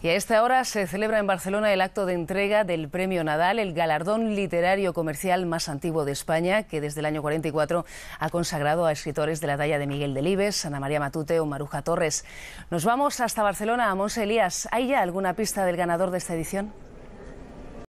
Y a esta hora se celebra en Barcelona el acto de entrega del Premio Nadal, el galardón literario comercial más antiguo de España, que desde el año 44 ha consagrado a escritores de la talla de Miguel Delibes, Ana María Matute o Maruja Torres. Nos vamos hasta Barcelona, a Monse Elías. ¿Hay ya alguna pista del ganador de esta edición?